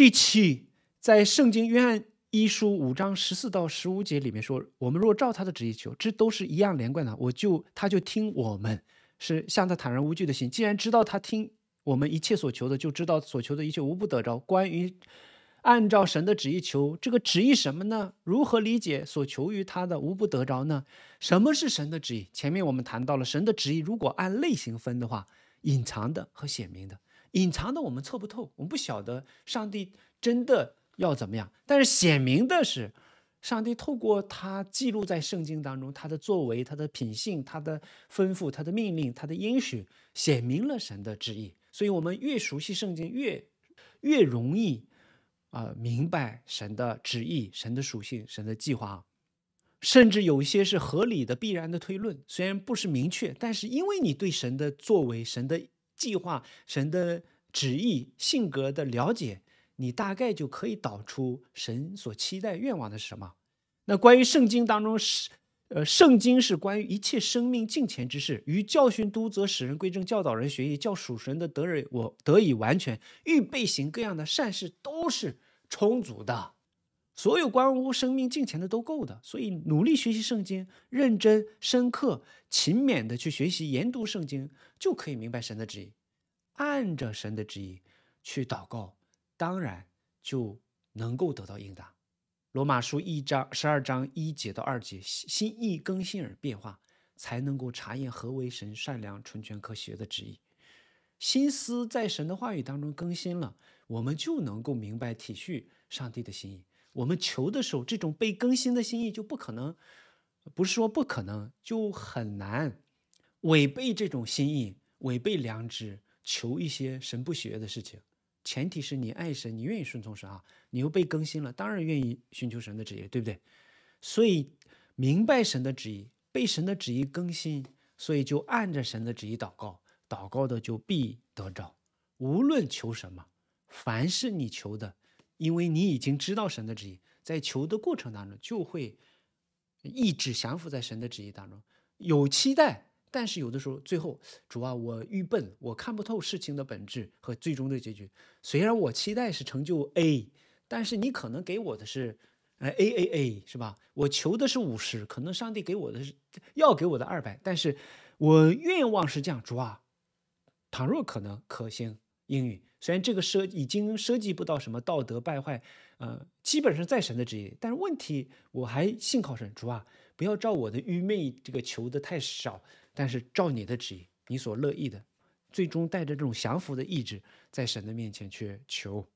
第七，在圣经约翰一书五章十四到十五节里面说：“我们若照他的旨意求，这都是一样连贯的。我就他就听我们，是向他坦然无惧的心。既然知道他听我们一切所求的，就知道所求的一切无不得着。关于按照神的旨意求这个旨意什么呢？如何理解所求于他的无不得着呢？什么是神的旨意？前面我们谈到了神的旨意，如果按类型分的话，隐藏的和显明的。”隐藏的我们测不透，我们不晓得上帝真的要怎么样。但是显明的是，上帝透过他记录在圣经当中他的作为、他的品性、他的吩咐、他的命令、他的应许，显明了神的旨意。所以，我们越熟悉圣经，越越容易啊明白神的旨意、神的属性、神的计划，甚至有一些是合理的必然的推论。虽然不是明确，但是因为你对神的作为、神的。计划神的旨意、性格的了解，你大概就可以导出神所期待、愿望的是什么。那关于圣经当中是，呃，圣经是关于一切生命尽前之事，于教训、督责、使人归正、教导人学义、教属神的得人，我得以完全预备行各样的善事，都是充足的。所有关乎生命金钱的都够的，所以努力学习圣经，认真、深刻、勤勉地去学习研读圣经，就可以明白神的旨意，按着神的旨意去祷告，当然就能够得到应答。罗马书一章十二章一节到二节，心意更新而变化，才能够查验何为神善良、纯全、科学的旨意。心思在神的话语当中更新了，我们就能够明白体恤上帝的心意。我们求的时候，这种被更新的心意就不可能，不是说不可能，就很难违背这种心意，违背良知，求一些神不学的事情。前提是你爱神，你愿意顺从神啊，你又被更新了，当然愿意寻求神的旨意，对不对？所以明白神的旨意，被神的旨意更新，所以就按着神的旨意祷告，祷告的就必得着。无论求什么，凡是你求的。因为你已经知道神的旨意，在求的过程当中，就会一直降服在神的旨意当中。有期待，但是有的时候最后，主啊，我愚笨，我看不透事情的本质和最终的结局。虽然我期待是成就 A，但是你可能给我的是，呃，A A A，是吧？我求的是五十，可能上帝给我的是要给我的二百，但是我愿望是这样，主啊，倘若可能，可行，应允。虽然这个设已经涉及不到什么道德败坏，呃，基本上在神的旨意，但是问题我还信靠神，主啊，不要照我的愚昧这个求的太少，但是照你的旨意，你所乐意的，最终带着这种降服的意志，在神的面前去求。